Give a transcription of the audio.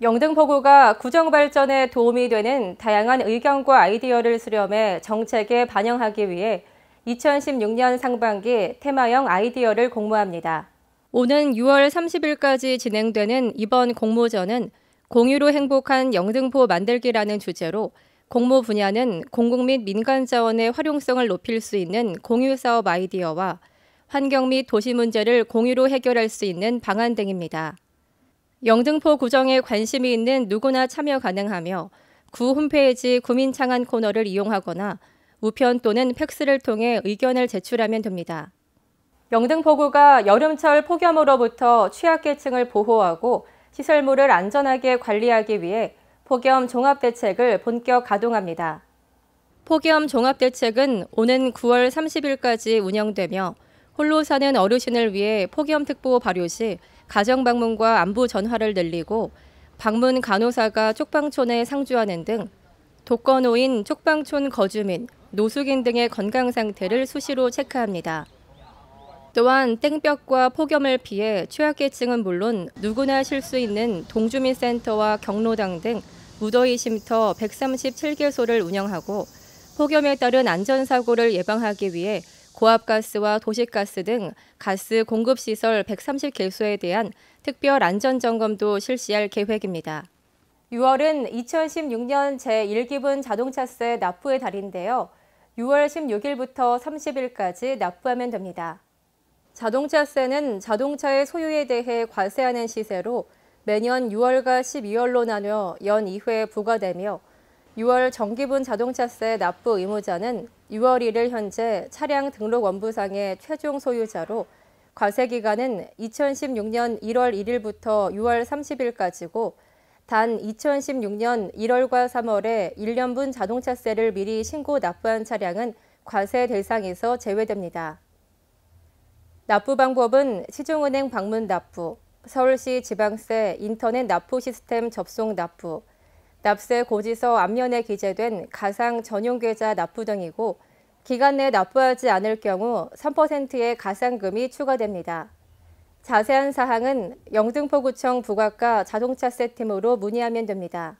영등포구가 구정 발전에 도움이 되는 다양한 의견과 아이디어를 수렴해 정책에 반영하기 위해 2016년 상반기 테마형 아이디어를 공모합니다. 오는 6월 30일까지 진행되는 이번 공모전은 공유로 행복한 영등포 만들기라는 주제로 공모 분야는 공공 및 민간 자원의 활용성을 높일 수 있는 공유 사업 아이디어와 환경 및 도시 문제를 공유로 해결할 수 있는 방안 등입니다. 영등포 구정에 관심이 있는 누구나 참여 가능하며 구 홈페이지 구민 창안 코너를 이용하거나 우편 또는 팩스를 통해 의견을 제출하면 됩니다. 영등포구가 여름철 폭염으로부터 취약계층을 보호하고 시설물을 안전하게 관리하기 위해 폭염 종합대책을 본격 가동합니다. 폭염 종합대책은 오는 9월 30일까지 운영되며 홀로 사는 어르신을 위해 폭염특보 발효 시 가정 방문과 안부 전화를 늘리고 방문 간호사가 쪽방촌에 상주하는 등 독거노인, 쪽방촌 거주민, 노숙인 등의 건강 상태를 수시로 체크합니다. 또한 땡볕과 폭염을 피해 취약계층은 물론 누구나 쉴 수 있는 동주민센터와 경로당 등 무더위 쉼터 137개소를 운영하고 폭염에 따른 안전사고를 예방하기 위해 고압가스와 도시가스 등 가스 공급시설 130개소에 대한 특별 안전점검도 실시할 계획입니다. 6월은 2016년 제1기분 자동차세 납부의 달인데요. 6월 16일부터 30일까지 납부하면 됩니다. 자동차세는 자동차의 소유에 대해 과세하는 시세로 매년 6월과 12월로 나뉘어 연 2회 부과되며 6월 정기분 자동차세 납부 의무자는 6월 1일 현재 차량 등록 원부상의 최종 소유자로 과세 기간은 2016년 1월 1일부터 6월 30일까지고 단 2016년 1월과 3월에 1년분 자동차세를 미리 신고 납부한 차량은 과세 대상에서 제외됩니다. 납부 방법은 시중은행 방문 납부, 서울시 지방세 인터넷 납부 시스템 접속 납부, 납세 고지서 앞면에 기재된 가상 전용계좌 납부 등이고 기간 내 납부하지 않을 경우 3%의 가상금이 추가됩니다. 자세한 사항은 영등포구청 부각과 자동차세팀으로 문의하면 됩니다.